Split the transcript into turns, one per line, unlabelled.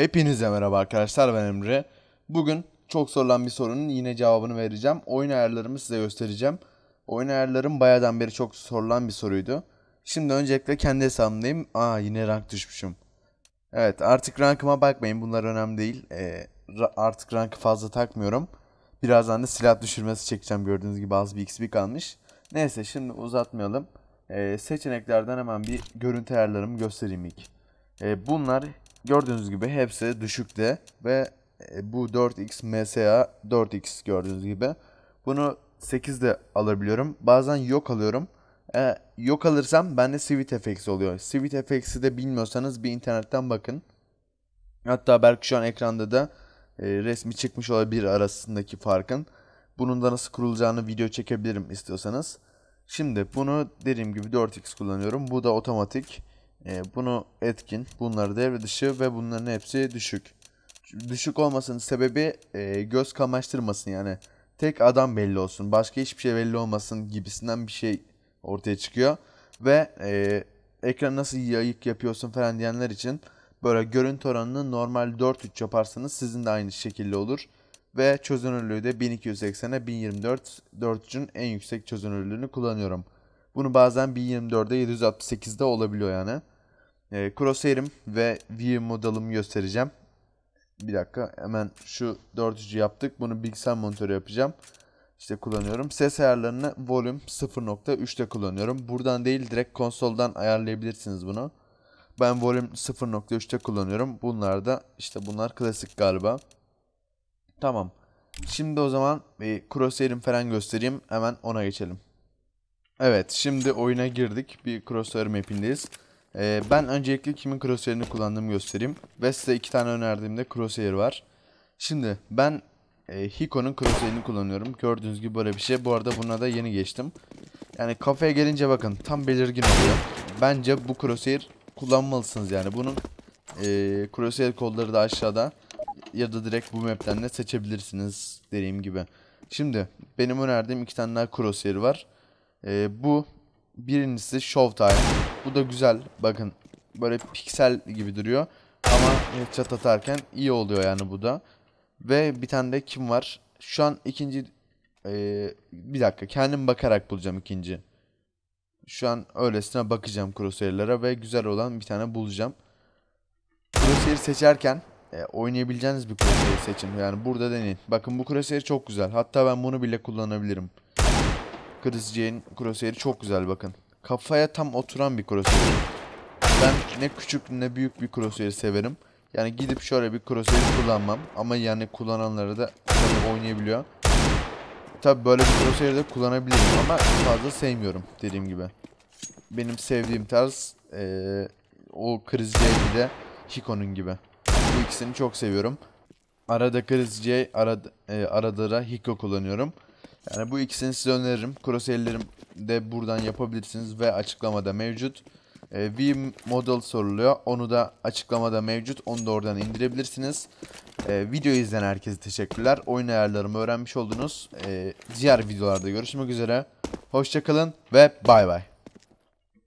Hepinize merhaba arkadaşlar ben Emre. Bugün çok sorulan bir sorunun yine cevabını vereceğim. Oyun ayarlarımı size göstereceğim. Oyun ayarlarım bayadan beri çok sorulan bir soruydu. Şimdi öncelikle kendi hesabımdayım. Aa yine rank düşmüşüm. Evet artık rankıma bakmayın bunlar önemli değil. Ee, artık rankı fazla takmıyorum. Birazdan da silah düşürmesi çekeceğim gördüğünüz gibi az bir xp kalmış. Neyse şimdi uzatmayalım. Ee, seçeneklerden hemen bir görüntü ayarlarımı göstereyim ilk. Ee, bunlar Gördüğünüz gibi hepsi düşükte ve e, bu 4x MSA 4x gördüğünüz gibi. Bunu 8 de alabiliyorum. Bazen yok alıyorum. Ee, yok alırsam bende Sweet FX oluyor. Sweet FX'i de bilmiyorsanız bir internetten bakın. Hatta belki şu an ekranda da e, resmi çıkmış olabilir arasındaki farkın. Bunun da nasıl kurulacağını video çekebilirim istiyorsanız. Şimdi bunu dediğim gibi 4x kullanıyorum. Bu da otomatik. Ee, bunu etkin. Bunları devre dışı ve bunların hepsi düşük. Düşük olmasının sebebi e, göz kamaştırmasın yani. Tek adam belli olsun. Başka hiçbir şey belli olmasın gibisinden bir şey ortaya çıkıyor. Ve e, ekran nasıl yayık yapıyorsun falan diyenler için böyle görüntü oranını normal 4-3 yaparsanız sizin de aynı şekilde olur. Ve çözünürlüğü de 1280'e 1024 4.3'ün en yüksek çözünürlüğünü kullanıyorum. Bunu bazen 1024'de 768'de olabiliyor yani. E, crosshair'im ve view modelimi göstereceğim. Bir dakika hemen şu 400'ü yaptık. Bunu bilgisayar monitörü yapacağım. İşte kullanıyorum. Ses ayarlarını volume 0.3'te kullanıyorum. Buradan değil direkt konsoldan ayarlayabilirsiniz bunu. Ben volume 0.3'te kullanıyorum. Bunlar da işte bunlar klasik galiba. Tamam. Şimdi o zaman e, crosshair'im falan göstereyim. Hemen ona geçelim. Evet şimdi oyuna girdik. Bir crosshair mapindeyiz. Ee, ben öncelikle kimin crosshair'ini kullandığımı göstereyim. Ve size iki tane önerdiğimde crosshair var. Şimdi ben e, Hiko'nun crosshair'ini kullanıyorum. Gördüğünüz gibi böyle bir şey. Bu arada buna da yeni geçtim. Yani kafaya gelince bakın tam belirgin oluyor. Bence bu crosshair kullanmalısınız yani. Bunun e, crosshair kolları da aşağıda. Ya da direkt bu map'ten de seçebilirsiniz dediğim gibi. Şimdi benim önerdiğim iki tane daha crosshair var. E, bu birincisi Showtime. Bu da güzel. Bakın böyle piksel gibi duruyor. Ama headshot atarken iyi oluyor yani bu da. Ve bir tane de kim var? Şu an ikinci... E, bir dakika kendim bakarak bulacağım ikinci. Şu an öylesine bakacağım crosshair'lara ve güzel olan bir tane bulacağım. Crosshair seçerken e, oynayabileceğiniz bir crosshair seçin. Yani burada deneyin. Bakın bu crosshair çok güzel. Hatta ben bunu bile kullanabilirim. Chris'in crosshair'i çok güzel bakın. Kafaya tam oturan bir crosshair. Ben ne küçük ne büyük bir crosshair severim. Yani gidip şöyle bir crosshair kullanmam. Ama yani kullananları da oynayabiliyor. Tabi böyle bir crosshair de kullanabilirim ama fazla sevmiyorum dediğim gibi. Benim sevdiğim tarz ee, o Chris J de Hiko'nun gibi. Bu ikisini çok seviyorum. Arada Chris J, arada, e, arada da Hiko kullanıyorum. Yani bu ikisini size öneririm. Crosshair'lerim de buradan yapabilirsiniz ve açıklamada mevcut. E, v model soruluyor. Onu da açıklamada mevcut. Onu da oradan indirebilirsiniz. E, ee, video izleyen herkese teşekkürler. Oyun ayarlarımı öğrenmiş oldunuz. E, diğer videolarda görüşmek üzere. Hoşçakalın ve bay bay.